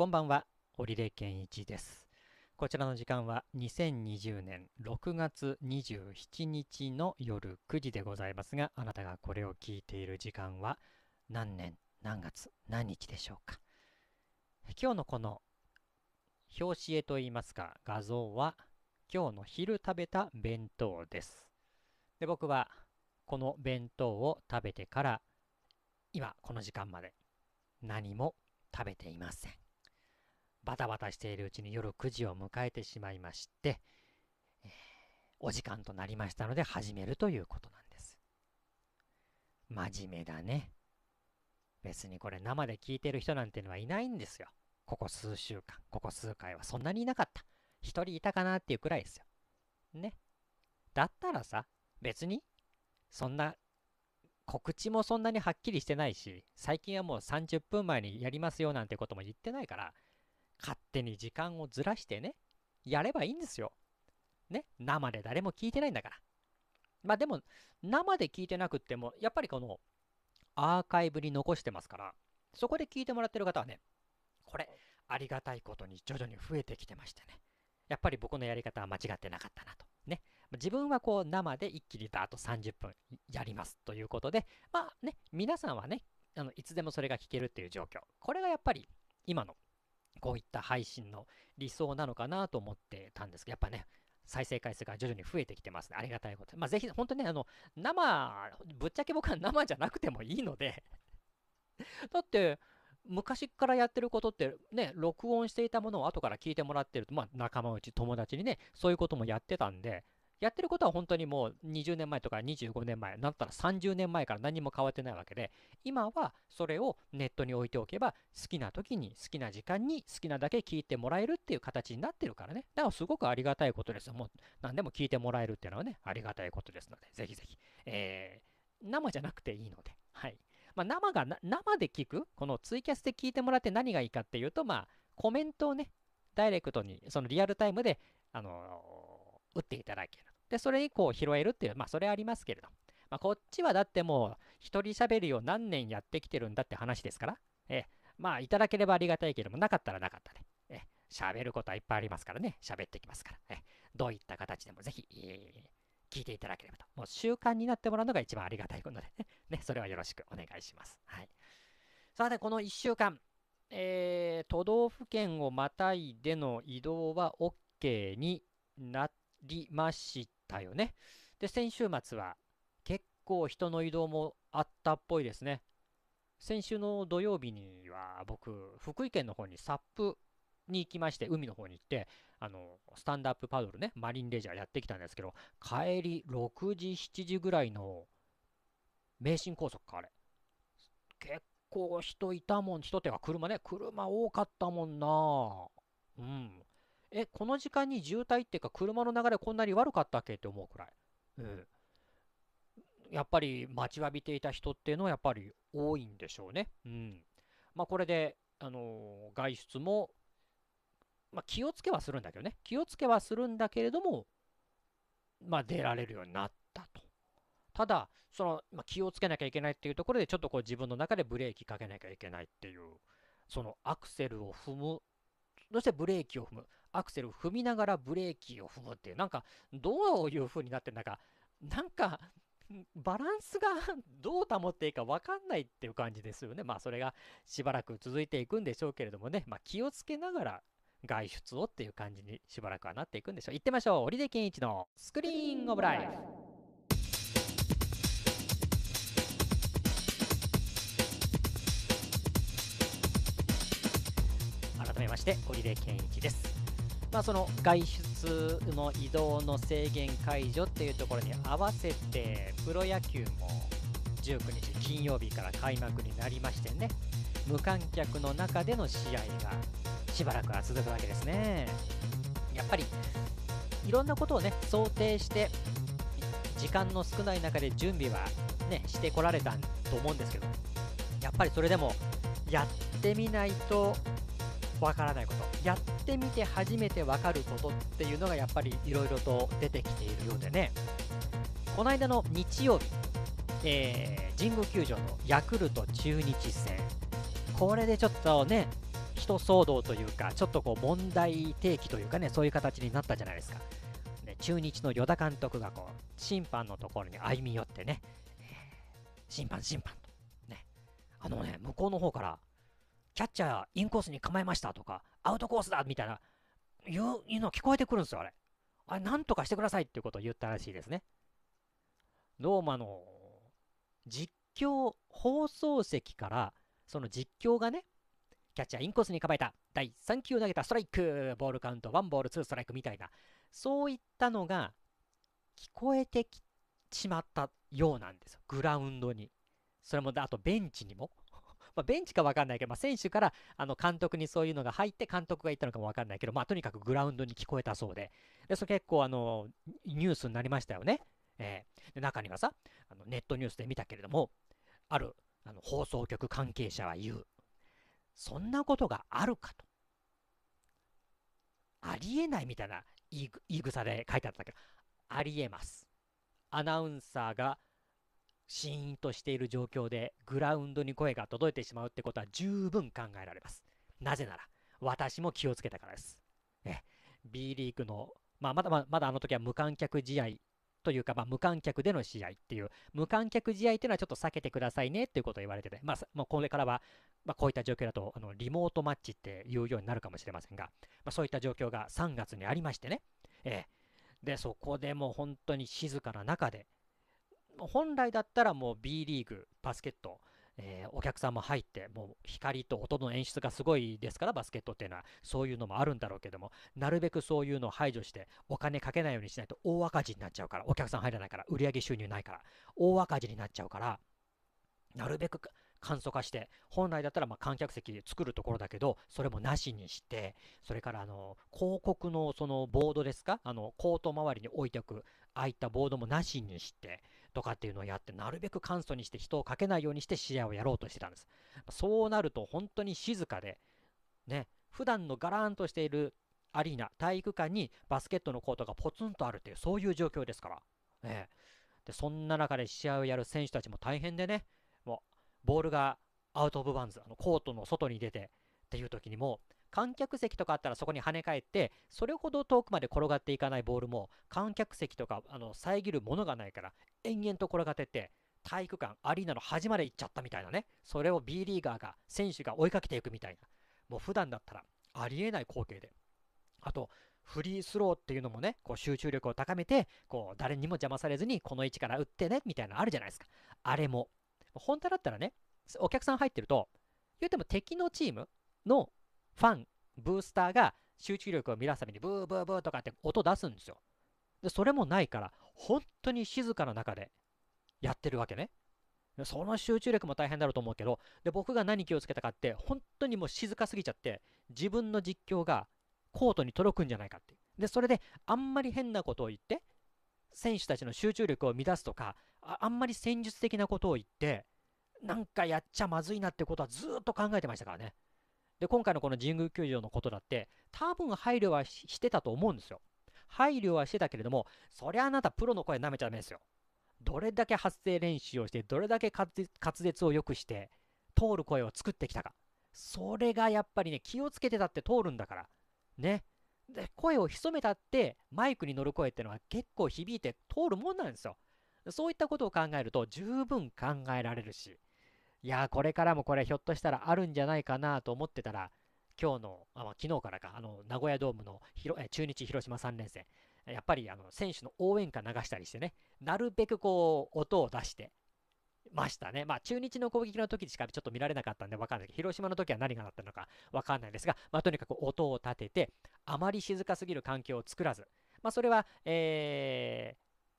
こんばんは、織出健一です。こちらの時間は2020年6月27日の夜9時でございますが、あなたがこれを聞いている時間は何年、何月、何日でしょうか。今日のこの表紙絵といいますか、画像は今日の昼食べた弁当です。で、僕はこの弁当を食べてから今この時間まで何も食べていません。バタバタしているうちに夜9時を迎えてしまいまして、えー、お時間となりましたので始めるということなんです。真面目だね。別にこれ生で聞いてる人なんてのはいないんですよ。ここ数週間、ここ数回はそんなにいなかった。一人いたかなっていうくらいですよ。ね。だったらさ、別に、そんな、告知もそんなにはっきりしてないし、最近はもう30分前にやりますよなんてことも言ってないから、勝手に時間をずらしてね、やればいいんですよ。ね、生で誰も聞いてないんだから。まあでも、生で聞いてなくっても、やっぱりこの、アーカイブに残してますから、そこで聞いてもらってる方はね、これ、ありがたいことに徐々に増えてきてましてね。やっぱり僕のやり方は間違ってなかったなと。ね。自分はこう生で一気にだと30分やりますということで、まあね、皆さんはね、あのいつでもそれが聞けるっていう状況。これがやっぱり今のこういった配信の理想なのかなと思ってたんですけど、やっぱね、再生回数が徐々に増えてきてますね。ありがたいこと。まあ、ぜひ、本当ね、あの、生、ぶっちゃけ僕は生じゃなくてもいいので だって、昔からやってることって、ね、録音していたものを後から聞いてもらってると、まあ、仲間内、友達にね、そういうこともやってたんで、やってることは本当にもう20年前とか25年前、なったら30年前から何も変わってないわけで、今はそれをネットに置いておけば、好きな時に、好きな時間に、好きなだけ聞いてもらえるっていう形になってるからね。だからすごくありがたいことです。よ。もう何でも聞いてもらえるっていうのはね、ありがたいことですので、ぜひぜひ。えー、生じゃなくていいので。はい。まあ、生が生で聞く、このツイキャスで聞いてもらって何がいいかっていうと、まあ、コメントをね、ダイレクトに、そのリアルタイムで、あのー、打っていただける。で、それにこう拾えるっていう、まあそれありますけれど。まあ、こっちはだってもう、一人喋りを何年やってきてるんだって話ですから、えまあ、いただければありがたいけれども、なかったらなかったで、え喋ることはいっぱいありますからね、喋ってきますから、えどういった形でもぜひ、えー、聞いていただければと。もう習慣になってもらうのが一番ありがたいことで、ね、それはよろしくお願いします。はい。さて、この1週間、えー、都道府県をまたいでの移動は OK になりました。たよね。で、先週末は結構人の移動もあったっぽいですね。先週の土曜日には僕、福井県の方にサップに行きまして、海の方に行って、あの、スタンダップパドルね、マリンレジャーやってきたんですけど、帰り6時、7時ぐらいの、名神高速か、あれ。結構人いたもん、人ってか車ね、車多かったもんなうん。え、この時間に渋滞っていうか、車の流れこんなに悪かったっけって思うくらい。うん。やっぱり待ちわびていた人っていうのはやっぱり多いんでしょうね。うん。まあ、これで、あのー、外出も、まあ、気をつけはするんだけどね。気をつけはするんだけれども、まあ、出られるようになったと。ただ、その、まあ、気をつけなきゃいけないっていうところで、ちょっとこう自分の中でブレーキかけなきゃいけないっていう、そのアクセルを踏む、そしてブレーキを踏む。アクセル踏みながらブレーキを踏むっていう、なんか、どういう風になってんだか、なんか、バランスが どう保っていいか分かんないっていう感じですよね。まあ、それがしばらく続いていくんでしょうけれどもね、まあ、気をつけながら外出をっていう感じにしばらくはなっていくんでしょう。行ってみましょう。織出健一のスクリーンオブライフ。改めまして織出健一ですまあ、その外出の移動の制限解除っていうところに合わせてプロ野球も19日金曜日から開幕になりましてね無観客の中での試合がしばらくは続くわけですねやっぱりいろんなことをね想定して時間の少ない中で準備はねしてこられたと思うんですけどやっぱりそれでもやってみないとわからないことやってみて初めてわかることっていうのがやっぱりいろいろと出てきているようでねこの間の日曜日、えー、神宮球場のヤクルト中日戦これでちょっとね人騒動というかちょっとこう問題提起というかねそういう形になったじゃないですか、ね、中日の与田監督がこう審判のところに歩み寄ってね審判審判とねあのね向こうの方からキャッチャーインコースに構えましたとか、アウトコースだみたいな、いう、いうの聞こえてくるんですよ、あれ。あれ、なんとかしてくださいっていうことを言ったらしいですね。ローマの実況、放送席から、その実況がね、キャッチャーインコースに構えた、第3球投げたストライク、ボールカウント、ワンボール、ツーストライクみたいな、そういったのが聞こえてきしまったようなんですよ、グラウンドに。それも、あとベンチにも。まあ、ベンチか分かんないけど、まあ、選手からあの監督にそういうのが入って、監督が言ったのかも分かんないけど、まあ、とにかくグラウンドに聞こえたそうで、でそれ結構あのニュースになりましたよね。えー、で中にはさあの、ネットニュースで見たけれども、あるあの放送局関係者は言う、そんなことがあるかと。ありえないみたいな言い草で書いてあったけど、ありえます。アナウンサーがシーンとしている状況でグラウンドに声が届いてしまうってことは十分考えられます。なぜなら、私も気をつけたからです。え、B リーグの、まあ、まだまだあの時は無観客試合というか、まあ、無観客での試合っていう、無観客試合っていうのはちょっと避けてくださいねっていうことを言われてて、まあ、もうこれからは、まあ、こういった状況だとあのリモートマッチっていうようになるかもしれませんが、まあ、そういった状況が3月にありましてね、ええ、でそこでもう本当に静かな中で、本来だったらもう B リーグ、バスケット、えー、お客さんも入って、もう光と音の演出がすごいですから、バスケットっていうのは、そういうのもあるんだろうけども、なるべくそういうのを排除して、お金かけないようにしないと大赤字になっちゃうから、お客さん入らないから、売上収入ないから、大赤字になっちゃうから、なるべく簡素化して、本来だったらま観客席作るところだけど、それもなしにして、それからあの広告のそのボードですか、あのコート周りに置いておく、ああいったボードもなしにして、とかっていうのをやって、なるべく簡素にして人をかけないようにして試合をやろうとしてたんです。そうなると本当に静かで、ね、普段のガラーンとしているアリーナ、体育館にバスケットのコートがポツンとあるっていう、そういう状況ですから。えでそんな中で試合をやる選手たちも大変でね、もう、ボールがアウト・オブ・バンズ、あのコートの外に出てっていう時にも観客席とかあったらそこに跳ね返って、それほど遠くまで転がっていかないボールも、観客席とか、あの、遮るものがないから、延々と転がってって、体育館、アリーナの端まで行っちゃったみたいなね。それを B リーガーが、選手が追いかけていくみたいな。もう普段だったら、ありえない光景で。あと、フリースローっていうのもね、こう集中力を高めて、こう誰にも邪魔されずにこの位置から打ってね、みたいなのあるじゃないですか。あれも。本当だったらね、お客さん入ってると、言うても敵のチームのファン、ブースターが集中力を乱すためにブーブーブーとかって音出すんですよ。で、それもないから、本当に静かな中でやってるわけね。その集中力も大変だろうと思うけど、で、僕が何気をつけたかって、本当にもう静かすぎちゃって、自分の実況がコートに届くんじゃないかってで、それで、あんまり変なことを言って、選手たちの集中力を乱すとかあ、あんまり戦術的なことを言って、なんかやっちゃまずいなってことはずっと考えてましたからね。で、今回のこの神宮球場のことだって、多分配慮はしてたと思うんですよ。配慮はしてたけれども、そりゃあなたプロの声舐めちゃダメですよ。どれだけ発声練習をして、どれだけ滑舌を良くして、通る声を作ってきたか。それがやっぱりね、気をつけてたって通るんだから。ね。で、声を潜めたって、マイクに乗る声ってのは結構響いて通るもんなんですよ。そういったことを考えると十分考えられるし、いやこれからもこれひょっとしたらあるんじゃないかなと思ってたら、今日の、あ昨日からか、あの名古屋ドームの中日広島3連戦、やっぱりあの選手の応援歌流したりしてね、なるべくこう音を出してましたね。まあ、中日の攻撃の時しかちょっと見られなかったんで分かんないけど、広島の時は何がなったのか分かんないですが、まあ、とにかく音を立てて、あまり静かすぎる環境を作らず、まあ、それは、え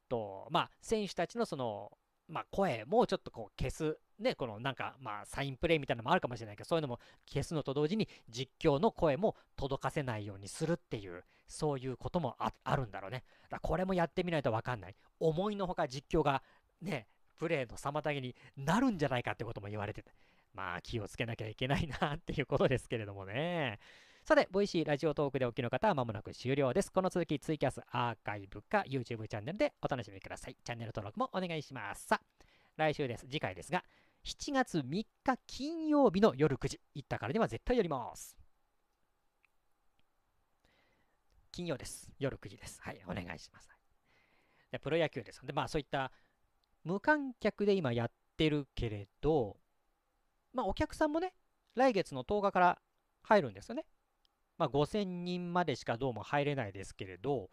ー、と、まあ、選手たちのその、まあ、声もちょっとこう消す。ね、このなんか、まあ、サインプレーみたいなのもあるかもしれないけど、そういうのも消すのと同時に、実況の声も届かせないようにするっていう、そういうこともあるんだろうね。だこれもやってみないとわかんない。思いのほか実況が、ね、プレーの妨げになるんじゃないかってことも言われてて、まあ、気をつけなきゃいけないなっていうことですけれどもね。さて、ボイシーラジオトークでお聞きの方はまもなく終了です。この続き、ツイキャスアーカイブか YouTube チャンネルでお楽しみください。チャンネル登録もお願いします。さあ、来週です。次回ですが、7月3日金曜日の夜9時、行ったからには絶対やります。金曜です。夜9時です。はい、お願いします。でプロ野球ですので、まあそういった無観客で今やってるけれど、まあお客さんもね、来月の10日から入るんですよね。まあ、5000人までしかどうも入れないですけれど、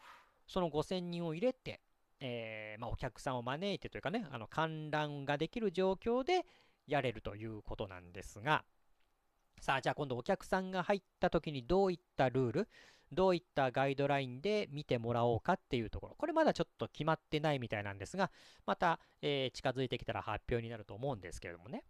その5000人を入れて、えー、まあ、お客さんを招いてというかね、あの観覧ができる状況でやれるということなんですが、さあ、じゃあ今度お客さんが入った時にどういったルール、どういったガイドラインで見てもらおうかっていうところ、これまだちょっと決まってないみたいなんですが、また、えー、近づいてきたら発表になると思うんですけれどもね。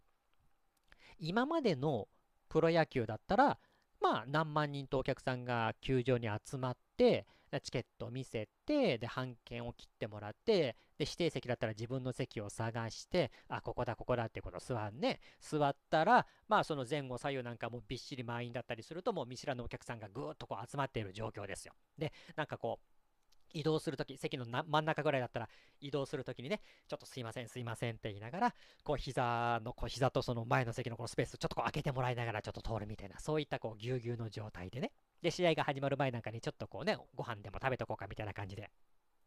今までのプロ野球だったら、まあ、何万人とお客さんが球場に集まって、チケットを見せて、で、半券を切ってもらって、で、指定席だったら自分の席を探して、あ、ここだ、ここだってこと座んね。座ったら、まあ、その前後左右なんかもびっしり満員だったりすると、もう見知らぬお客さんがぐーっとこう集まっている状況ですよ。で、なんかこう、移動するとき、席の真ん中ぐらいだったら移動するときにね、ちょっとすいません、すいませんって言いながら、こう膝の、こう膝とその前の席のこのスペース、ちょっとこう開けてもらいながらちょっと通るみたいな、そういったこうぎゅうぎゅうの状態でね。で、試合が始まる前なんかにちょっとこうね、ご飯でも食べとこうかみたいな感じで、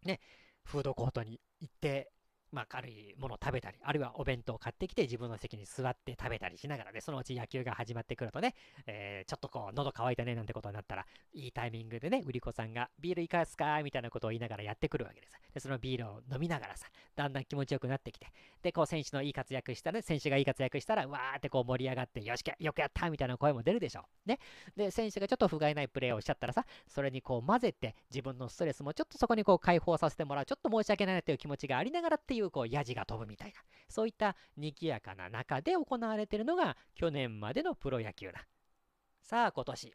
ね、フードコートに行って、まあ、軽いものを食べたり、あるいはお弁当を買ってきて自分の席に座って食べたりしながらね、そのうち野球が始まってくるとね、えー、ちょっとこう、喉乾いたねなんてことになったら、いいタイミングでね、売り子さんが、ビールいかすかみたいなことを言いながらやってくるわけです。で、そのビールを飲みながらさ、だんだん気持ちよくなってきて、で、こう、選手のいい活躍したね、選手がいい活躍したら、わーってこう盛り上がって、よし、よくやったみたいな声も出るでしょう。ね。で、選手がちょっと不甲斐ないプレーをしちゃったらさ、それにこう混ぜて、自分のストレスもちょっとそこにこう解放させてもらう、ちょっと申し訳ないなっていう気持ちがありながらっていううこうヤジが飛ぶみたいな、そういった賑やかな中で行われているのが去年までのプロ野球だ。さあ今年、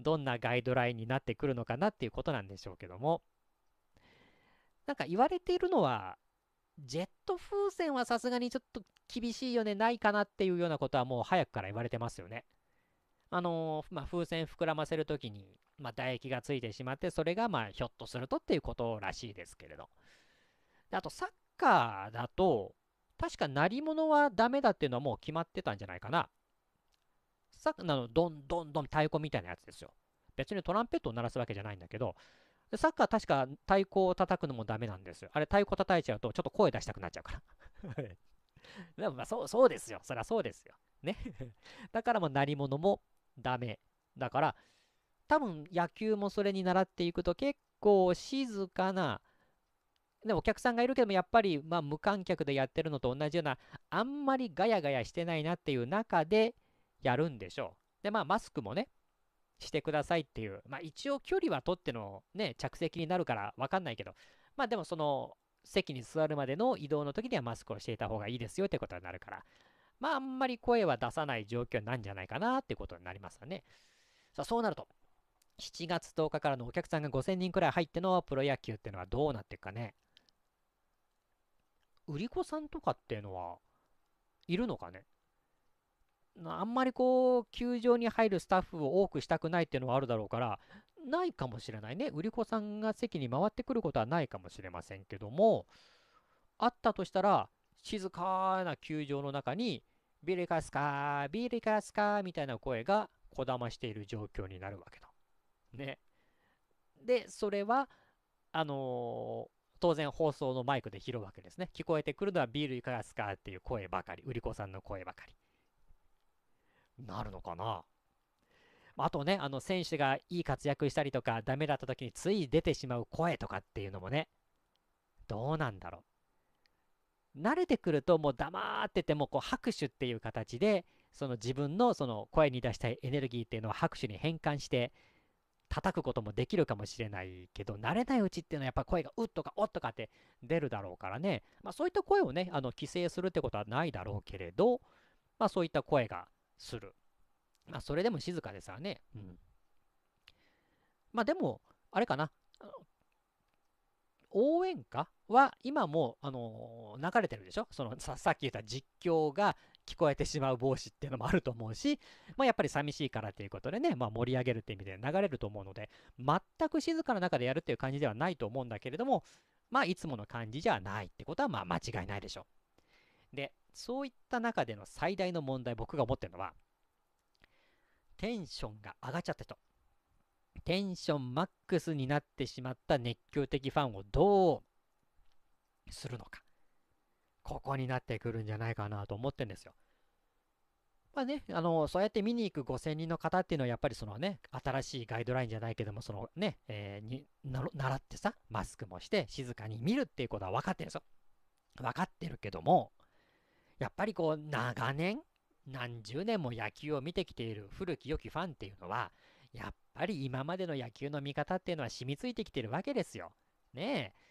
どんなガイドラインになってくるのかなっていうことなんでしょうけども。なんか言われているのは、ジェット風船はさすがにちょっと厳しいよね、ないかなっていうようなことはもう早くから言われてますよね。あのー、まあ、風船膨らませるときに、まあ、唾液がついてしまって、それがまあひょっとするとっていうことらしいですけれど。あとサッカーだと、確か鳴り物はダメだっていうのはもう決まってたんじゃないかな。さあの、どんどんどん太鼓みたいなやつですよ。別にトランペットを鳴らすわけじゃないんだけど、サッカー確か太鼓を叩くのもダメなんですよ。あれ太鼓叩いちゃうとちょっと声出したくなっちゃうから。でもまあそうそうですよ。そりゃそうですよ。ね。だからもう鳴り物もダメ。だから多分野球もそれに習っていくと結構静かなでお客さんがいるけども、やっぱり、まあ、無観客でやってるのと同じような、あんまりガヤガヤしてないなっていう中でやるんでしょう。で、まあ、マスクもね、してくださいっていう、まあ、一応距離は取っての、ね、着席になるから分かんないけど、まあ、でもその、席に座るまでの移動の時にはマスクをしていた方がいいですよってことになるから、まあ、あんまり声は出さない状況なんじゃないかなってことになりますよね。さあ、そうなると、7月10日からのお客さんが5000人くらい入ってのプロ野球っていうのはどうなっていくかね。売り子さんとかっていうのは、いるのかねあんまりこう、球場に入るスタッフを多くしたくないっていうのはあるだろうから、ないかもしれないね。売り子さんが席に回ってくることはないかもしれませんけども、あったとしたら、静かな球場の中に、ビリカスカー、ビリカスカーみたいな声がこだましている状況になるわけだ。ね。で、それは、あの当然放送のマイクで拾うわけですね。聞こえてくるのはビールいかがですかっていう声ばかり、売り子さんの声ばかり。なるのかなあとね、あの選手がいい活躍したりとか、ダメだった時につい出てしまう声とかっていうのもね、どうなんだろう。慣れてくるともう黙っててもこう拍手っていう形で、その自分のその声に出したいエネルギーっていうのを拍手に変換して、叩くこともできるかもしれないけど、慣れないうちっていうのはやっぱ声がうっとかおっとかって出るだろうからね、まあ、そういった声をね、あの規制するってことはないだろうけれど、まあ、そういった声がする。まあ、それでも静かですわね。うん。まあ、でも、あれかな。応援歌は今も、あの流れてるでしょそのさっき言った実況が聞こえてしまう帽子っていうのもあると思うし、まあ、やっぱり寂しいからっていうことでね、まあ、盛り上げるって意味で流れると思うので、全く静かな中でやるっていう感じではないと思うんだけれども、まあ、いつもの感じじゃないってことは、まあ、間違いないでしょう。で、そういった中での最大の問題、僕が思ってるのは、テンションが上がっちゃった人。テンションマックスになってしまった熱狂的ファンをどうするのか。ここになってくるんじゃないかなと思ってんですよ。まあね、あの、そうやって見に行く5000人の方っていうのは、やっぱりそのね、新しいガイドラインじゃないけども、そのね、えー、に、習ってさ、マスクもして、静かに見るっていうことは分かってるんですよ。分かってるけども、やっぱりこう、長年、何十年も野球を見てきている古き良きファンっていうのは、やっぱり今までの野球の見方っていうのは染みついてきてるわけですよ。ねえ。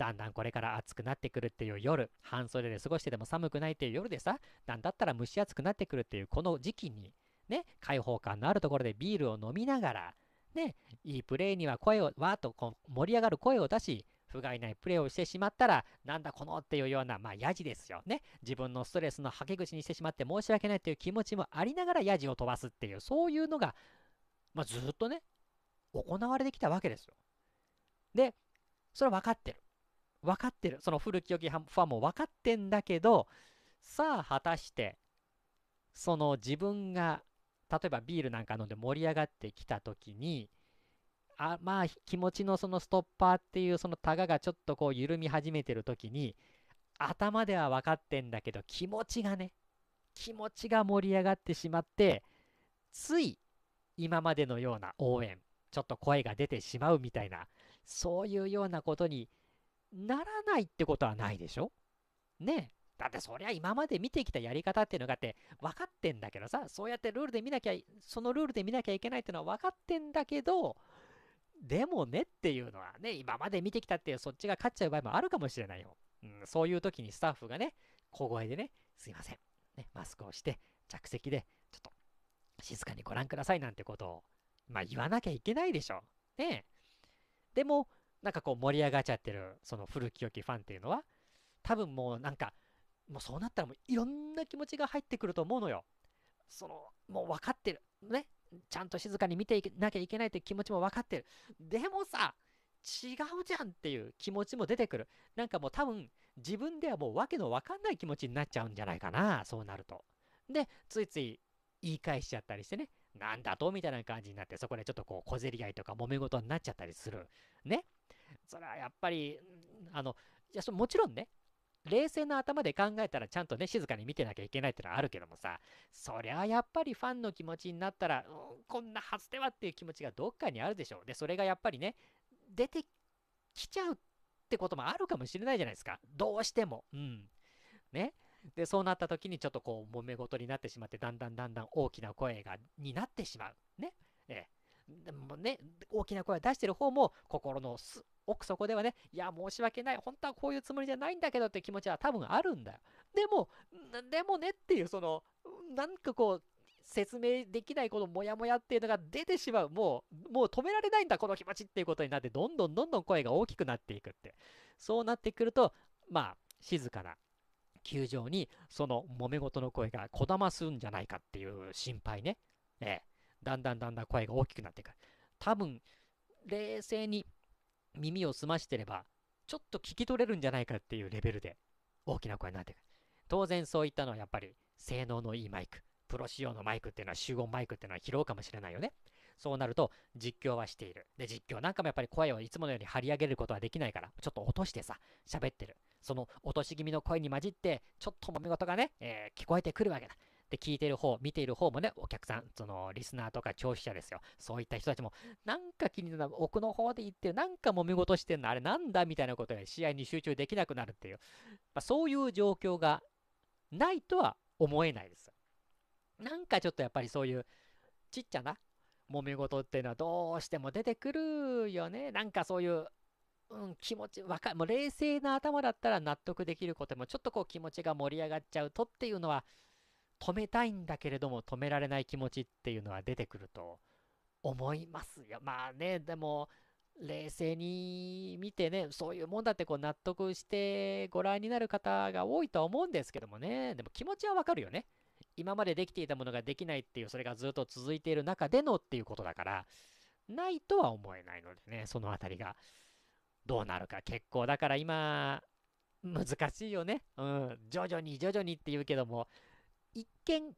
だんだんこれから暑くなってくるっていう夜、半袖で過ごしてでも寒くないっていう夜でさ、なんだったら蒸し暑くなってくるっていうこの時期に、ね、開放感のあるところでビールを飲みながら、ね、いいプレーには声を、わーっとこう盛り上がる声を出し、不甲斐ないプレーをしてしまったら、なんだこのっていうような、まあ、やじですよね。自分のストレスのはけ口にしてしまって申し訳ないという気持ちもありながら、やじを飛ばすっていう、そういうのが、まあ、ずっとね、行われてきたわけですよ。で、それは分かってる。分かってるその古き良きファンも分かってんだけどさあ果たしてその自分が例えばビールなんか飲んで盛り上がってきた時にあまあ気持ちのそのストッパーっていうそのタガがちょっとこう緩み始めてる時に頭では分かってんだけど気持ちがね気持ちが盛り上がってしまってつい今までのような応援ちょっと声が出てしまうみたいなそういうようなことにならないってことはないでしょねだってそりゃ今まで見てきたやり方っていうのがあって分かってんだけどさ、そうやってルールで見なきゃ、そのルールで見なきゃいけないっていうのは分かってんだけど、でもねっていうのはね、今まで見てきたっていうそっちが勝っちゃう場合もあるかもしれないよ。うん、そういう時にスタッフがね、小声でね、すいません。ね、マスクをして、着席で、ちょっと静かにご覧くださいなんてことを、まあ言わなきゃいけないでしょ。ねでも、なんかこう盛り上がっちゃってる、その古き良きファンっていうのは、多分もうなんか、もうそうなったらもういろんな気持ちが入ってくると思うのよ。その、もう分かってる。ね。ちゃんと静かに見ていなきゃいけないって気持ちも分かってる。でもさ、違うじゃんっていう気持ちも出てくる。なんかもう多分、自分ではもう訳の分かんない気持ちになっちゃうんじゃないかな。そうなると。で、ついつい言い返しちゃったりしてね。なんだとみたいな感じになって、そこでちょっとこう、小競り合いとか揉め事になっちゃったりする。ね。それはやっぱり、あの、いやもちろんね、冷静な頭で考えたらちゃんとね、静かに見てなきゃいけないってのはあるけどもさ、そりゃやっぱりファンの気持ちになったら、うん、こんなはずではっていう気持ちがどっかにあるでしょう。で、それがやっぱりね、出てきちゃうってこともあるかもしれないじゃないですか。どうしても。うん。ね。で、そうなった時にちょっとこう、揉め事になってしまって、だんだんだんだん大きな声が、になってしまう。ね。ええ。でもね、大きな声を出してる方も、心の奥底ではね、いや、申し訳ない。本当はこういうつもりじゃないんだけどって気持ちは多分あるんだよ。でも、でもねっていう、その、なんかこう、説明できないこのモヤモヤっていうのが出てしまう。もう、もう止められないんだ、この気持ちっていうことになって、どんどんどんどん声が大きくなっていくって。そうなってくると、まあ、静かな球場に、その揉め事の声がこだますんじゃないかっていう心配ね。ええ。だんだんだんだん声が大きくなってくる。多分、冷静に耳を澄ましてれば、ちょっと聞き取れるんじゃないかっていうレベルで大きな声になってくる。当然そういったのはやっぱり性能のいいマイク。プロ仕様のマイクっていうのは集音マイクっていうのは拾うかもしれないよね。そうなると実況はしている。で、実況なんかもやっぱり声をいつものように張り上げることはできないから、ちょっと落としてさ、喋ってる。その落とし気味の声に混じって、ちょっと揉め事がね、えー、聞こえてくるわけだ。で、聞いてる方、見ている方もね、お客さん、その、リスナーとか聴取者ですよ。そういった人たちも、なんか気になる、奥の方で言ってる、なんか揉め事してんの、あれなんだみたいなことで試合に集中できなくなるっていう、まあ、そういう状況がないとは思えないです。なんかちょっとやっぱりそういう、ちっちゃな揉め事っていうのはどうしても出てくるよね。なんかそういう、うん、気持ち、わかもう冷静な頭だったら納得できることも、ちょっとこう気持ちが盛り上がっちゃうとっていうのは、止めたいんだけれども止められない気持ちっていうのは出てくると思いますよ。まあね、でも、冷静に見てね、そういうもんだってこう納得してご覧になる方が多いとは思うんですけどもね、でも気持ちはわかるよね。今までできていたものができないっていう、それがずっと続いている中でのっていうことだから、ないとは思えないのでね、そのあたりが。どうなるか結構だから今、難しいよね。うん。徐々に徐々にって言うけども、一見、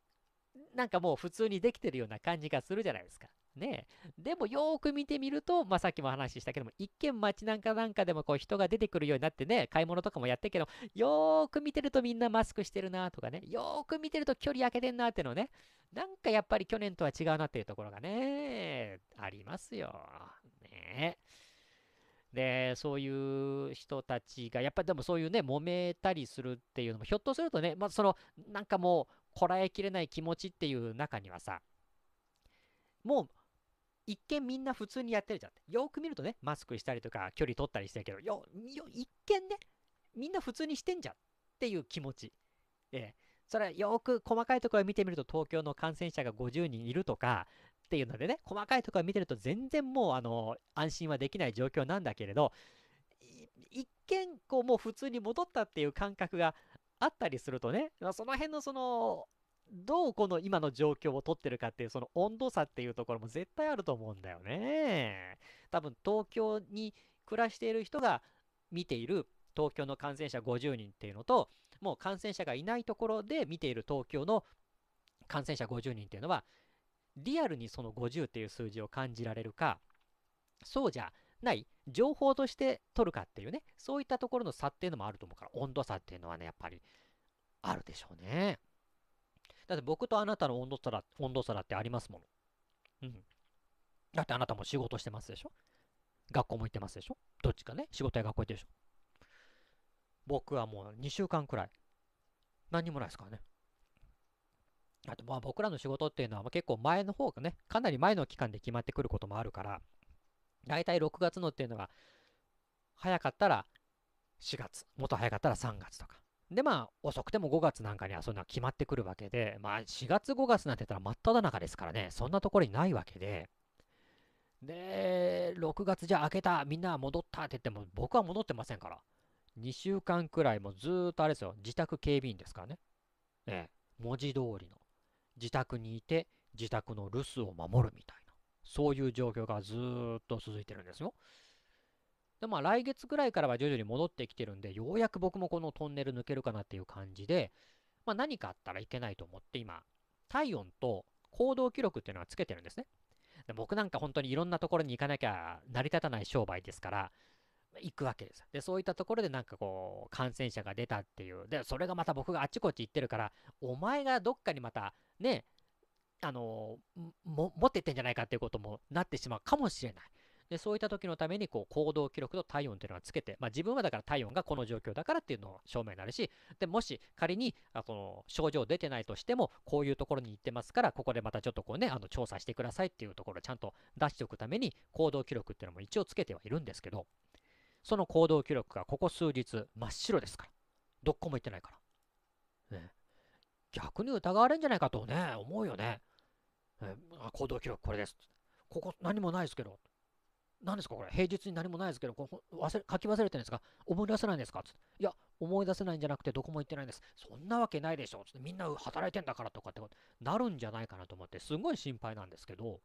なんかもう普通にできてるような感じがするじゃないですか。ねでもよーく見てみると、まあ、さっきも話したけども、一見街なんかなんかでもこう人が出てくるようになってね、買い物とかもやってるけど、よーく見てるとみんなマスクしてるなとかね、よーく見てると距離開けてんなってのね、なんかやっぱり去年とは違うなっていうところがね、ありますよ。ねで、そういう人たちが、やっぱりでもそういうね、揉めたりするっていうのも、ひょっとするとね、まあ、その、なんかもう、こらえきれない気持ちっていう中にはさ、もう、一見みんな普通にやってるじゃん。よく見るとね、マスクしたりとか、距離取ったりしてるけど、よ、よ、一見ね、みんな普通にしてんじゃんっていう気持ち。えそれはよく細かいところを見てみると、東京の感染者が50人いるとか、っていうのでね、細かいところを見てると全然もう、あの、安心はできない状況なんだけれど、一見、こう、もう普通に戻ったっていう感覚があったりするとね、その辺のその、どうこの今の状況をとってるかっていう、その温度差っていうところも絶対あると思うんだよね。多分東京に暮らしている人が見ている東京の感染者50人っていうのと、もう感染者がいないところで見ている東京の感染者50人っていうのは、リアルにその50っていう数字を感じられるか、そうじゃない情報として取るかっていうね、そういったところの差っていうのもあると思うから、温度差っていうのはね、やっぱりあるでしょうね。だって僕とあなたの温度差だ温度差だってありますもの。うん。だってあなたも仕事してますでしょ学校も行ってますでしょどっちかね、仕事や学校行ってでしょ僕はもう2週間くらい、何にもないですからね。あとまあ僕らの仕事っていうのは結構前の方がね、かなり前の期間で決まってくることもあるから、大体6月のっていうのが、早かったら4月、もっと早かったら3月とか。で、まあ、遅くても5月なんかにはそんな決まってくるわけで、まあ、4月5月なんて言ったら真っ只中ですからね、そんなところにないわけで、で、6月じゃあ明けた、みんな戻ったって言っても、僕は戻ってませんから。2週間くらいもずっとあれですよ、自宅警備員ですからね。ええ、文字通りの。自宅にいて、自宅の留守を守るみたいそういう状況がずっと続いてるんですよ。で、まあ来月ぐらいからは徐々に戻ってきてるんで、ようやく僕もこのトンネル抜けるかなっていう感じで、まあ何かあったらいけないと思って今、体温と行動記録っていうのはつけてるんですね。で僕なんか本当にいろんなところに行かなきゃ成り立たない商売ですから、行くわけです。で、そういったところでなんかこう、感染者が出たっていう。で、それがまた僕があっちこっち行ってるから、お前がどっかにまた、ね、あのも持ってってんじゃないかっていうこともなってしまうかもしれない。でそういった時のためにこう行動記録と体温というのはつけて、まあ、自分はだから体温がこの状況だからっていうのを証明になるしでもし仮にあその症状出てないとしてもこういうところに行ってますからここでまたちょっとこうねあの調査してくださいっていうところをちゃんと出しておくために行動記録っていうのも一応つけてはいるんですけどその行動記録がここ数日真っ白ですからどこも行ってないから、ね、逆に疑われるんじゃないかとね思うよね。えー、行動記録これです。ここ何もないですけど、何ですかこれ平日に何もないですけど、こ忘れ書き忘れてるんですか思い出せないんですかつって。いや、思い出せないんじゃなくてどこも行ってないんです。そんなわけないでしょつって。みんな働いてんだからとかってことなるんじゃないかなと思って、すごい心配なんですけど、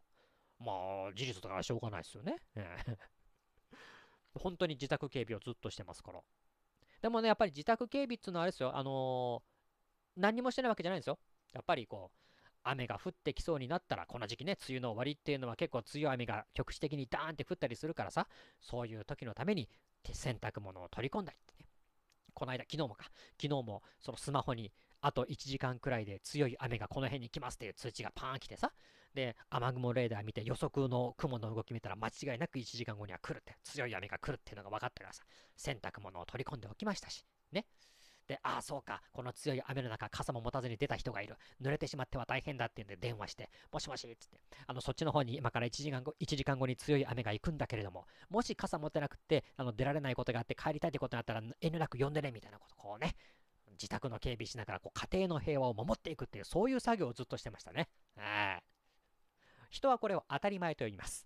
まあ、事実だからしょうがないですよね。本当に自宅警備をずっとしてますから。でもね、やっぱり自宅警備っていうのはあれですよ、あのー、何にもしてないわけじゃないんですよ。やっぱりこう、雨が降ってきそうになったら、この時期ね、梅雨の終わりっていうのは結構強い雨が局地的にダーンって降ったりするからさ、そういう時のために洗濯物を取り込んだりってね。この間、昨日もか、昨日もそのスマホにあと1時間くらいで強い雨がこの辺に来ますっていう通知がパーン来てさ、で、雨雲レーダー見て予測の雲の動き見たら間違いなく1時間後には来るって、強い雨が来るっていうのが分かったからさ、洗濯物を取り込んでおきましたし、ね。で、ああ、そうか、この強い雨の中、傘も持たずに出た人がいる。濡れてしまっては大変だっていうんで電話して、もしもしっつって、あの、そっちの方に今から1時間後、1時間後に強い雨が行くんだけれども、もし傘持ってなくて、あの、出られないことがあって帰りたいってことになったら、遠慮なく呼んでね、みたいなこと、こうね、自宅の警備しながら、こう、家庭の平和を守っていくっていう、そういう作業をずっとしてましたね。はい。人はこれを当たり前と言います。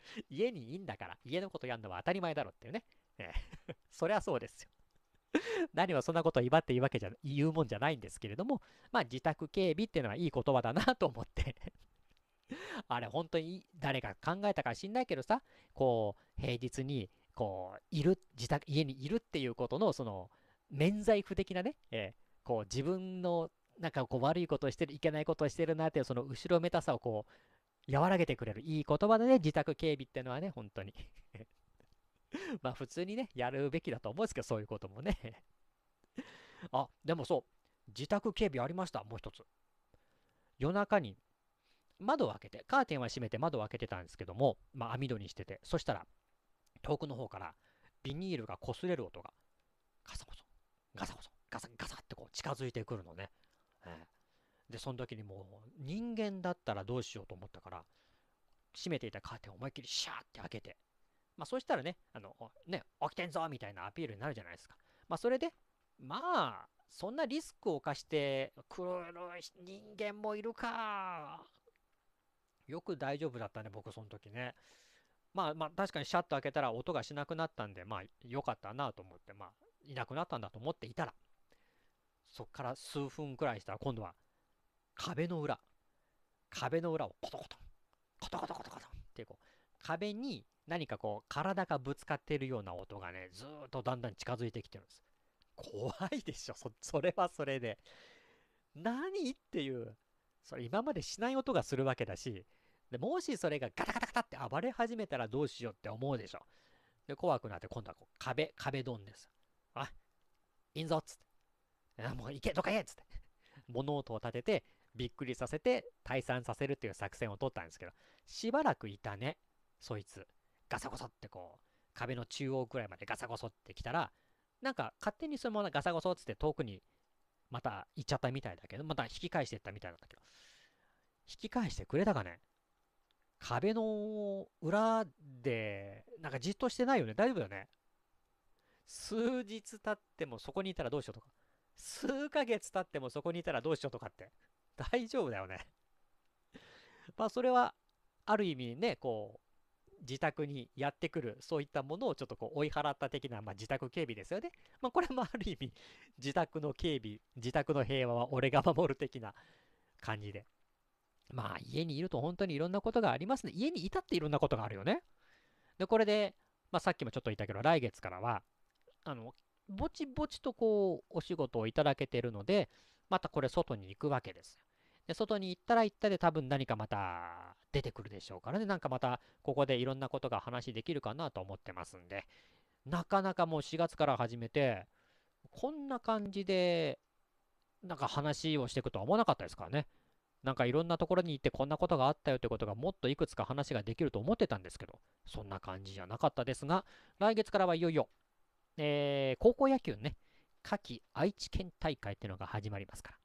家にいいんだから、家のことやるのは当たり前だろっていうね。ええ、そりゃそうですよ。何もそんなことを威張って言うわけじゃ、言うもんじゃないんですけれども、まあ自宅警備っていうのはいい言葉だなと思って あれ本当に誰が考えたか知んないけどさ、こう、平日に、こう、いる、自宅、家にいるっていうことの、その、免罪符的なね、えー、こう自分の、なんかこう悪いことをしてる、いけないことをしてるなっていう、その後ろめたさをこう、和らげてくれるいい言葉でね、自宅警備っていうのはね、本当に まあ普通にね、やるべきだと思うんですけど、そういうこともね。あ、でもそう、自宅警備ありました、もう一つ。夜中に、窓を開けて、カーテンは閉めて窓を開けてたんですけども、まあ網戸にしてて、そしたら、遠くの方から、ビニールが擦れる音が、ガサゴソ、ガサゴソ、ガサガサってこう近づいてくるのね。えー、で、その時にもう、人間だったらどうしようと思ったから、閉めていたカーテンを思いっきりシャーって開けて、まあそうしたらね、あの、ね、起きてんぞみたいなアピールになるじゃないですか。まあそれで、まあ、そんなリスクを犯してくる人間もいるか。よく大丈夫だったね、僕その時ね。まあまあ確かにシャッと開けたら音がしなくなったんで、まあ良かったなと思って、まあいなくなったんだと思っていたら、そっから数分くらいしたら今度は壁の裏、壁の裏をコトコトン、コトコトコトコトンってこう、壁に何かこう、体がぶつかっているような音がね、ずっとだんだん近づいてきてるんです。怖いでしょ、そ、それはそれで。何っていう、それ今までしない音がするわけだし、でもしそれがガタガタガタって暴れ始めたらどうしようって思うでしょ。で、怖くなって今度はこう壁、壁ドンです。あ、いいんぞっつって。もう行け、どかへっつって。物音を立てて、びっくりさせて退散させるっていう作戦を取ったんですけど、しばらくいたね、そいつ。ガサゴソってこう、壁の中央くらいまでガサゴソってきたら、なんか勝手にそのままガサゴソっつって遠くにまた行っちゃったみたいだけど、また引き返していったみたいなんだけど、引き返してくれたかね壁の裏で、なんかじっとしてないよね。大丈夫だよね。数日経ってもそこにいたらどうしようとか。数ヶ月経ってもそこにいたらどうしようとかって。大丈夫だよね。まあそれは、ある意味ね、こ自宅にやってくる、そういったものをちょっとこう追い払った的な、まあ、自宅警備ですよね。まあ、これもある意味、自宅の警備、自宅の平和は俺が守る的な感じで。まあ、家にいると本当にいろんなことがありますね。家にいたっていろんなことがあるよね。で、これで、まあ、さっきもちょっと言ったけど、来月からは、あの、ぼちぼちとこう、お仕事をいただけてるので、またこれ外に行くわけです。で、外に行ったら行ったで多分何かまた出てくるでしょうからね、なんかまたここでいろんなことが話できるかなと思ってますんで、なかなかもう4月から始めて、こんな感じで、なんか話をしていくとは思わなかったですからね。なんかいろんなところに行ってこんなことがあったよってことがもっといくつか話ができると思ってたんですけど、そんな感じじゃなかったですが、来月からはいよいよ、えー、高校野球ね、夏季愛知県大会っていうのが始まりますから。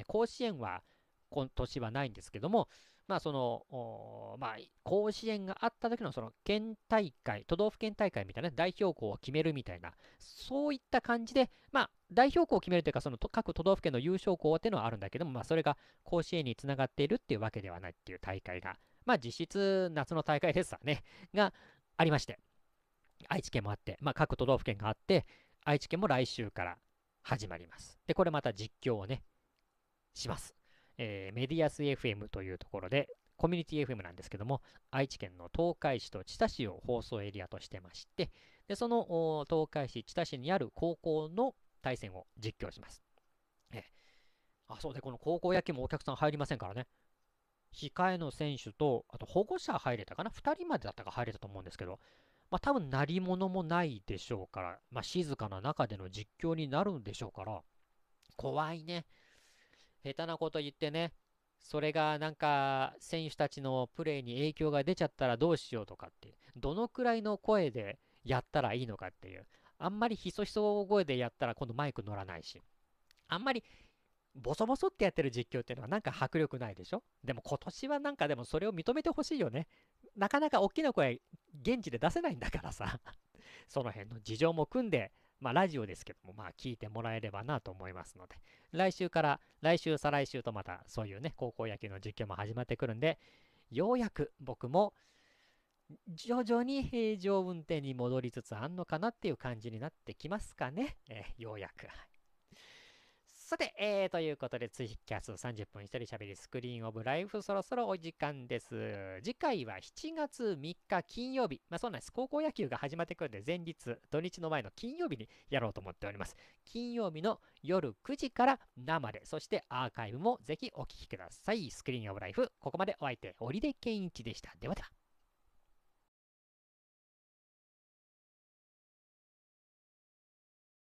ね、甲子園は今年はないんですけども、まあ、その、まあ、甲子園があった時のその県大会、都道府県大会みたいな代表校を決めるみたいな、そういった感じで、まあ、代表校を決めるというか、その各都道府県の優勝校っていうのはあるんだけども、まあ、それが甲子園につながっているっていうわけではないっていう大会が、まあ、実質夏の大会ですわね、がありまして、愛知県もあって、まあ、各都道府県があって、愛知県も来週から始まります。で、これまた実況をね、します。えー、メディアス FM というところで、コミュニティ FM なんですけども、愛知県の東海市と知多市を放送エリアとしてまして、でその東海市、知多市にある高校の対戦を実況します。えあ、そうで、この高校野球もお客さん入りませんからね。控えの選手と、あと保護者入れたかな ?2 人までだったか入れたと思うんですけど、まあ多分鳴り物もないでしょうから、まあ静かな中での実況になるんでしょうから、怖いね。下手なこと言ってね、それがなんか選手たちのプレーに影響が出ちゃったらどうしようとかって、どのくらいの声でやったらいいのかっていう。あんまりひそひそ声でやったら今度マイク乗らないし。あんまりボソボソってやってる実況っていうのはなんか迫力ないでしょでも今年はなんかでもそれを認めてほしいよね。なかなか大きな声現地で出せないんだからさ。その辺の事情も組んでまあ、ラジオですけども、まあ、聞いてもらえればなと思いますので、来週から、来週、再来週とまた、そういうね、高校野球の実況も始まってくるんで、ようやく僕も、徐々に平常運転に戻りつつあんのかなっていう感じになってきますかね。えー、ようやく。さて、えー、ということで、ツイキャス30分一人喋りスクリーンオブライフ、そろそろお時間です。次回は7月3日金曜日。まあそうなんです。高校野球が始まってくるんで、前日、土日の前の金曜日にやろうと思っております。金曜日の夜9時から生で、そしてアーカイブもぜひお聴きください。スクリーンオブライフ、ここまでお相手、織出健一でした。ではでは。